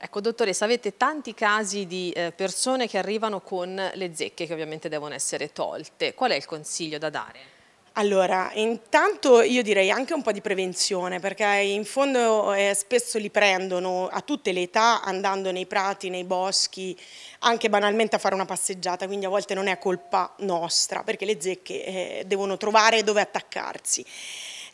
Ecco, dottoressa, avete tanti casi di eh, persone che arrivano con le zecche che ovviamente devono essere tolte. Qual è il consiglio da dare? Allora, intanto io direi anche un po' di prevenzione, perché in fondo eh, spesso li prendono a tutte le età, andando nei prati, nei boschi, anche banalmente a fare una passeggiata, quindi a volte non è colpa nostra, perché le zecche eh, devono trovare dove attaccarsi.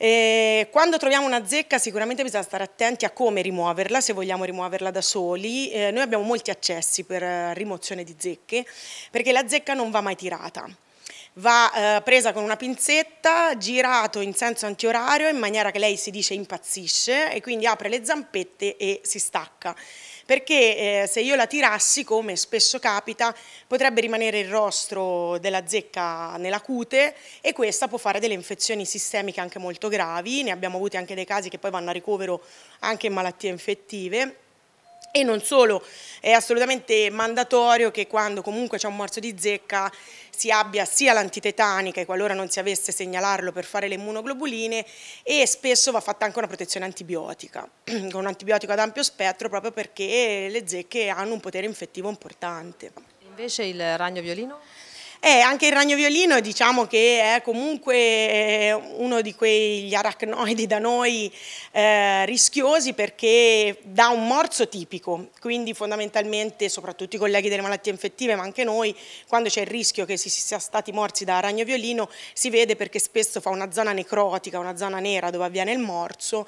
E quando troviamo una zecca sicuramente bisogna stare attenti a come rimuoverla, se vogliamo rimuoverla da soli. Eh, noi abbiamo molti accessi per eh, rimozione di zecche, perché la zecca non va mai tirata. Va eh, presa con una pinzetta, girato in senso antiorario in maniera che lei si dice impazzisce e quindi apre le zampette e si stacca perché eh, se io la tirassi, come spesso capita, potrebbe rimanere il rostro della zecca nella cute e questa può fare delle infezioni sistemiche anche molto gravi, ne abbiamo avuti anche dei casi che poi vanno a ricovero anche in malattie infettive e non solo, è assolutamente mandatorio che quando comunque c'è un morso di zecca si abbia sia l'antitetanica e qualora non si avesse segnalarlo per fare le immunoglobuline e spesso va fatta anche una protezione antibiotica, con un antibiotico ad ampio spettro proprio perché le zecche hanno un potere infettivo importante. Invece il ragno violino? E anche il ragnoviolino diciamo che è comunque eh, uno di quegli arachnoidi da noi eh, rischiosi perché dà un morso tipico, quindi fondamentalmente soprattutto i colleghi delle malattie infettive ma anche noi quando c'è il rischio che si sia stati morsi da ragno violino si vede perché spesso fa una zona necrotica, una zona nera dove avviene il morso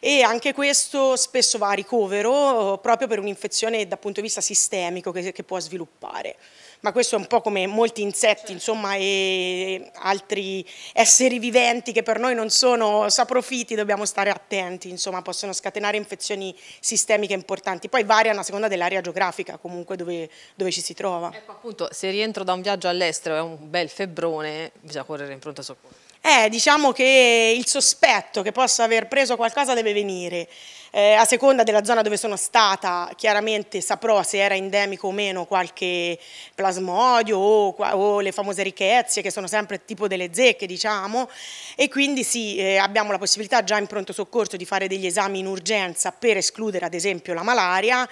e anche questo spesso va a ricovero eh, proprio per un'infezione dal punto di vista sistemico che, che, può sviluppare. Ma questo è un po' come molti insetti certo. insomma, e altri esseri viventi che per noi non sono saprofiti, dobbiamo stare attenti, insomma, possono scatenare infezioni sistemiche importanti. Poi variano a seconda dell'area geografica comunque dove, dove ci si trova. Ecco appunto, se rientro da un viaggio all'estero e ho un bel febbrone, bisogna correre in pronto soccorso. Eh, diciamo che il sospetto che possa aver preso qualcosa deve venire. Eh, a seconda della zona dove sono stata, chiaramente saprò se era endemico o meno qualche plasmodio o, o le famose ricchezze che sono sempre tipo delle zecche, diciamo. E quindi sì, eh, abbiamo la possibilità già in pronto soccorso di fare degli esami in urgenza per escludere ad esempio la malaria,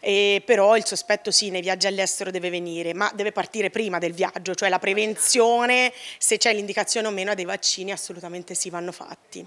eh, però il sospetto sì, nei viaggi all'estero deve venire, ma deve partire prima del viaggio, cioè la prevenzione, se c'è l'indicazione o meno, deve vaccini assolutamente si vanno fatti.